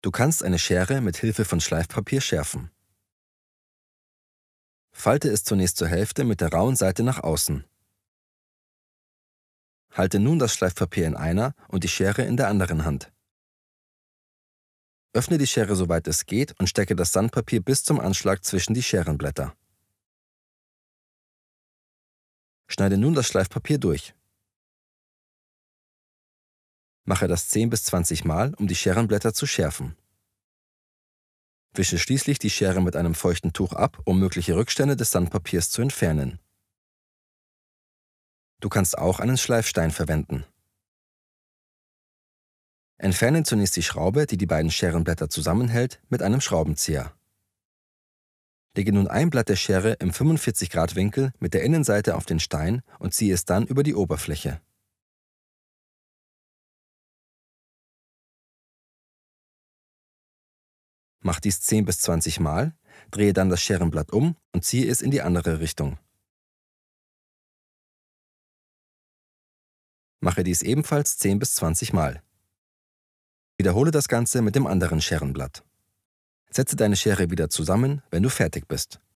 Du kannst eine Schere mit Hilfe von Schleifpapier schärfen. Falte es zunächst zur Hälfte mit der rauen Seite nach außen. Halte nun das Schleifpapier in einer und die Schere in der anderen Hand. Öffne die Schere soweit es geht und stecke das Sandpapier bis zum Anschlag zwischen die Scherenblätter. Schneide nun das Schleifpapier durch. Mache das 10 bis 20 Mal, um die Scherenblätter zu schärfen. Wische schließlich die Schere mit einem feuchten Tuch ab, um mögliche Rückstände des Sandpapiers zu entfernen. Du kannst auch einen Schleifstein verwenden. Entferne zunächst die Schraube, die die beiden Scherenblätter zusammenhält, mit einem Schraubenzieher. Lege nun ein Blatt der Schere im 45 Grad Winkel mit der Innenseite auf den Stein und ziehe es dann über die Oberfläche. Mach dies 10 bis 20 Mal, drehe dann das Scherenblatt um und ziehe es in die andere Richtung. Mache dies ebenfalls 10 bis 20 Mal. Wiederhole das Ganze mit dem anderen Scherenblatt. Setze deine Schere wieder zusammen, wenn du fertig bist.